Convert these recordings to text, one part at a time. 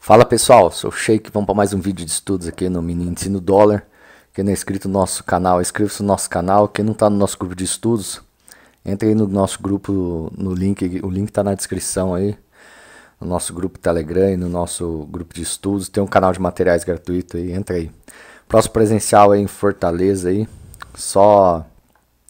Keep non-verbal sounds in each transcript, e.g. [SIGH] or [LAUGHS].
Fala pessoal, sou o Sheik, vamos para mais um vídeo de estudos aqui no Mini Ensino Dólar. Quem não é inscrito no nosso canal, inscreva-se no nosso canal. Quem não está no nosso grupo de estudos, entre aí no nosso grupo, no link, o link está na descrição aí no nosso grupo Telegram e no nosso grupo de estudos. Tem um canal de materiais gratuito aí, entra aí. Próximo presencial aí em Fortaleza aí, só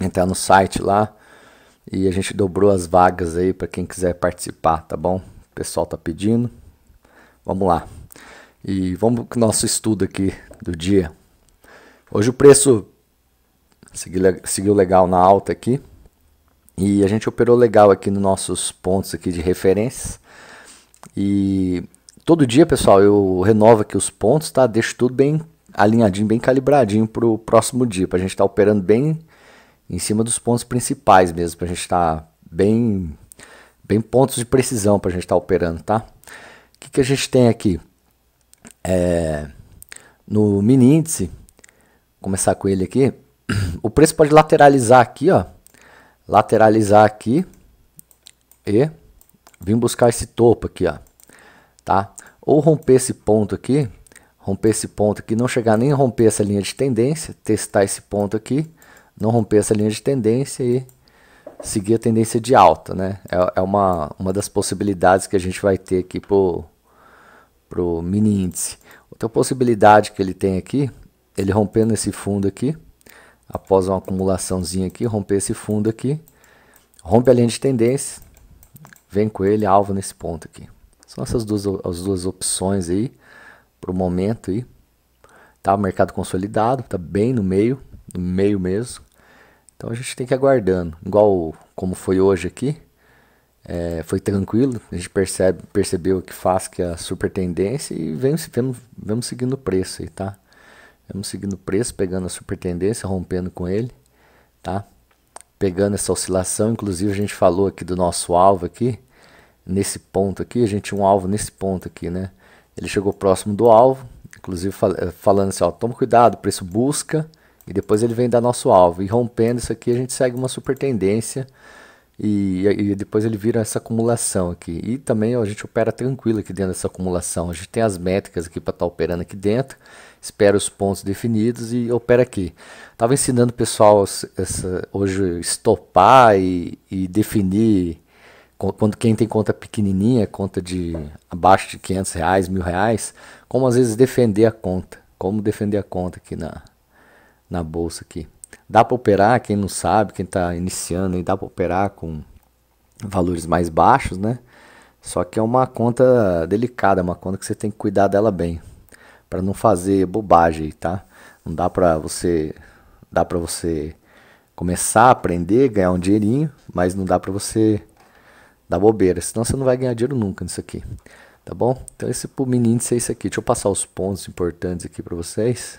entrar no site lá e a gente dobrou as vagas aí para quem quiser participar, tá bom? O pessoal tá pedindo. Vamos lá. E vamos com o nosso estudo aqui do dia. Hoje o preço seguiu legal na alta aqui. E a gente operou legal aqui nos nossos pontos aqui de referência. E todo dia, pessoal, eu renovo aqui os pontos, tá? Deixo tudo bem alinhadinho, bem calibradinho para o próximo dia, para a gente estar tá operando bem em cima dos pontos principais mesmo, para a gente estar tá bem, bem pontos de precisão para a gente estar tá operando, tá? O que, que a gente tem aqui? É, no mini índice, começar com ele aqui, o preço pode lateralizar aqui, ó, lateralizar aqui e vim buscar esse topo aqui, ó, tá? Ou romper esse ponto aqui, romper esse ponto aqui, não chegar nem a romper essa linha de tendência, testar esse ponto aqui, não romper essa linha de tendência e seguir a tendência de alta, né? É, é uma, uma das possibilidades que a gente vai ter aqui pro, pro mini índice. Outra possibilidade que ele tem aqui, ele rompendo esse fundo aqui, após uma acumulaçãozinha aqui, romper esse fundo aqui, rompe a linha de tendência, vem com ele alvo nesse ponto aqui. São essas duas, as duas opções aí para o momento aí. Tá, o mercado consolidado, tá bem no meio, no meio mesmo. Então a gente tem que ir aguardando. Igual como foi hoje aqui, é, foi tranquilo, a gente percebe, percebeu que faz que é a super tendência e vemos, vemos, vemos seguindo o preço aí, tá? Vamos seguindo o preço, pegando a super tendência, rompendo com ele, tá? pegando essa oscilação. Inclusive, a gente falou aqui do nosso alvo aqui, nesse ponto aqui. A gente tinha um alvo nesse ponto aqui, né? Ele chegou próximo do alvo, inclusive fal eh, falando assim, ó, toma cuidado, preço busca, e depois ele vem dar nosso alvo. E rompendo isso aqui, a gente segue uma super tendência, e, e, depois ele vira essa acumulação aqui. E também a gente opera tranquilo aqui dentro dessa acumulação. A gente tem as métricas aqui para estar tá operando aqui dentro, espera os pontos definidos e opera aqui. Estava ensinando o pessoal essa, hoje estopar e, e, definir quando quem tem conta pequenininha, conta de abaixo de 500 reais, mil reais, como às vezes defender a conta, como defender a conta aqui na, na bolsa aqui. Dá para operar, quem não sabe, quem está iniciando, dá para operar com valores mais baixos, né? Só que é uma conta delicada, é uma conta que você tem que cuidar dela bem, para não fazer bobagem, tá? Não dá para você, dá para você começar a aprender, ganhar um dinheirinho, mas não dá para você dar bobeira, senão você não vai ganhar dinheiro nunca nisso aqui, tá bom? Então esse mini índice é isso aqui. Deixa eu passar os pontos importantes aqui para vocês.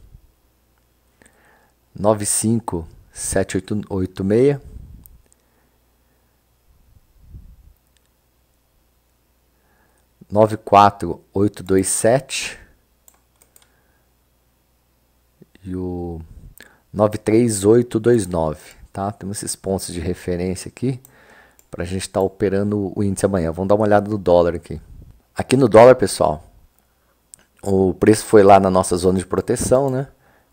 95786 94827 e o 93829, tá? Temos esses pontos de referência aqui para a gente estar tá operando o índice amanhã. Vamos dar uma olhada no dólar aqui. Aqui no dólar, pessoal, o preço foi lá na nossa zona de proteção, né?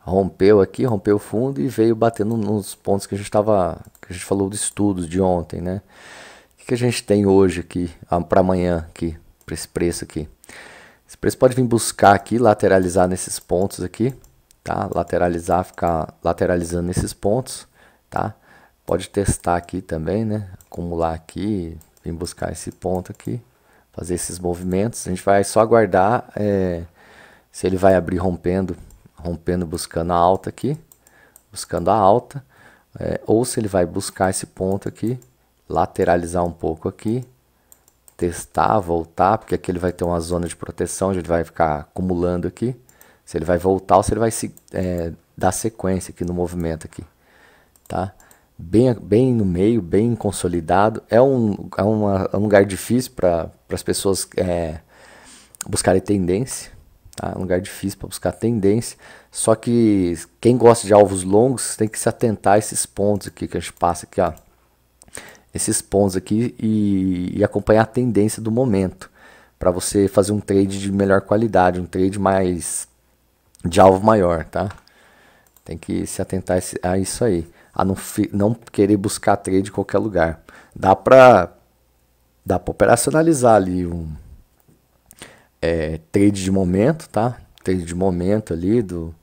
rompeu aqui, rompeu o fundo e veio batendo nos pontos que a gente estava, que a gente falou dos estudos de ontem, né? O que a gente tem hoje aqui, para amanhã aqui, para esse preço aqui? Esse preço pode vir buscar aqui, lateralizar nesses pontos aqui, tá? Lateralizar, ficar lateralizando nesses pontos, tá? Pode testar aqui também, né? Acumular aqui, vir buscar esse ponto aqui, fazer esses movimentos. A gente vai só aguardar é, se ele vai abrir rompendo rompendo buscando a alta aqui, buscando a alta, é, ou se ele vai buscar esse ponto aqui, lateralizar um pouco aqui, testar, voltar, porque aqui ele vai ter uma zona de proteção, onde ele vai ficar acumulando aqui, se ele vai voltar ou se ele vai se, é, dar sequência aqui no movimento aqui, tá? Bem, bem no meio, bem consolidado, é um, é uma, é um lugar difícil para as pessoas é, buscarem tendência, Tá? É um lugar difícil para buscar tendência. Só que quem gosta de alvos longos tem que se atentar a esses pontos aqui que a gente passa aqui, ó. Esses pontos aqui e, e acompanhar a tendência do momento para você fazer um trade de melhor qualidade, um trade mais de alvo maior, tá? Tem que se atentar a isso aí, a não, não querer buscar trade em qualquer lugar. Dá para dá para operacionalizar ali um é, trade de momento, tá? Trade de momento ali do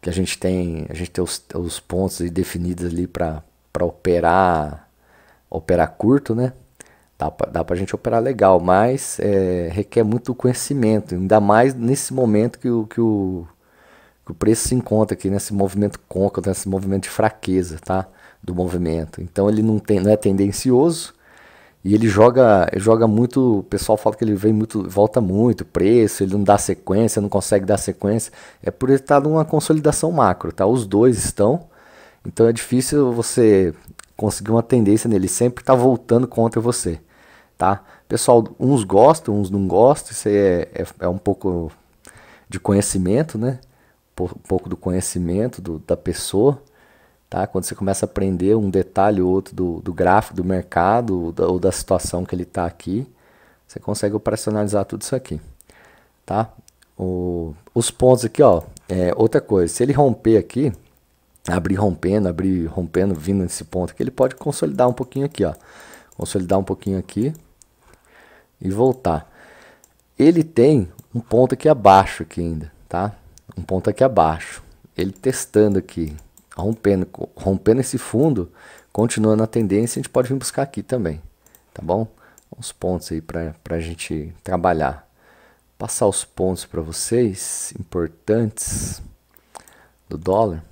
que a gente tem, a gente tem os, os pontos definidos ali para operar operar curto, né? Dá para a gente operar legal, mas é, requer muito conhecimento, ainda mais nesse momento que o, que o, que o preço se encontra aqui nesse movimento côncavo, nesse movimento de fraqueza, tá? Do movimento. Então ele não, tem, não é tendencioso, e ele joga, ele joga muito, o pessoal fala que ele vem muito, volta muito, preço, ele não dá sequência, não consegue dar sequência. É por ele estar tá numa consolidação macro, tá? Os dois estão. Então é difícil você conseguir uma tendência nele, sempre tá voltando contra você, tá? Pessoal, uns gostam, uns não gostam, isso é, é, é um pouco de conhecimento, né? Um pouco do conhecimento do, da pessoa. Tá? Quando você começa a aprender um detalhe ou outro do, do gráfico, do mercado ou da situação que ele está aqui, você consegue operacionalizar tudo isso aqui. Tá? O, os pontos aqui, ó, é, outra coisa, se ele romper aqui, abrir rompendo, abrir rompendo, vindo nesse ponto aqui, ele pode consolidar um pouquinho aqui, ó. Consolidar um pouquinho aqui e voltar. Ele tem um ponto aqui abaixo aqui ainda, tá? Um ponto aqui abaixo. Ele testando aqui, rompendo, rompendo esse fundo, continuando a tendência, a gente pode vir buscar aqui também, tá bom? Uns pontos aí para a gente trabalhar. Passar os pontos para vocês importantes do dólar.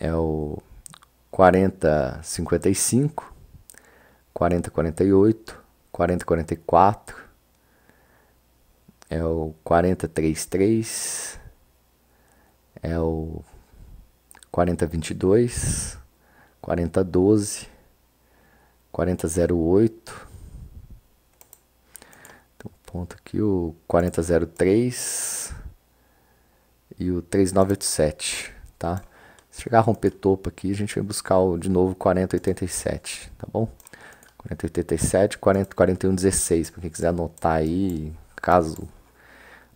É o 40,55, 40,48, 40,44, é o 40,33, é o 4022, 4012, 4008. um ponto aqui, o 4003 e o 3987, tá? Se chegar a romper topo aqui, a gente vai buscar o, de novo 4087, tá bom? 4087, 40, 4116, para quem quiser anotar aí, caso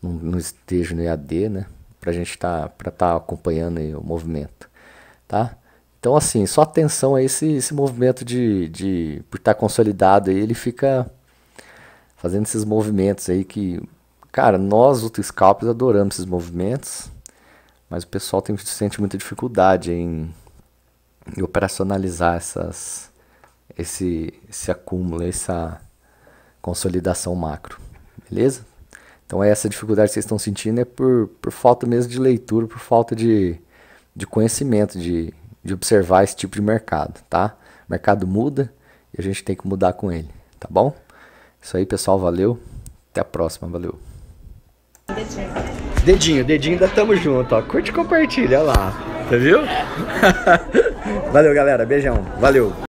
não, não esteja no EAD, né? para a gente estar tá, tá acompanhando o movimento, tá? Então, assim, só atenção a esse, esse movimento de, de por estar tá consolidado aí, ele fica fazendo esses movimentos aí que, cara, nós, os scalpers, adoramos esses movimentos, mas o pessoal tem, sente muita dificuldade em, em operacionalizar essas, esse, esse acúmulo, essa consolidação macro, beleza? Então é essa dificuldade que vocês estão sentindo é por, por falta mesmo de leitura, por falta de, de conhecimento, de, de observar esse tipo de mercado, tá? O mercado muda e a gente tem que mudar com ele, tá bom? Isso aí, pessoal, valeu. Até a próxima, valeu. Dedinho, dedinho, ainda Tamo Junto, ó. Curte e compartilha, olha lá. Você viu? [LAUGHS] valeu, galera. Beijão. Valeu.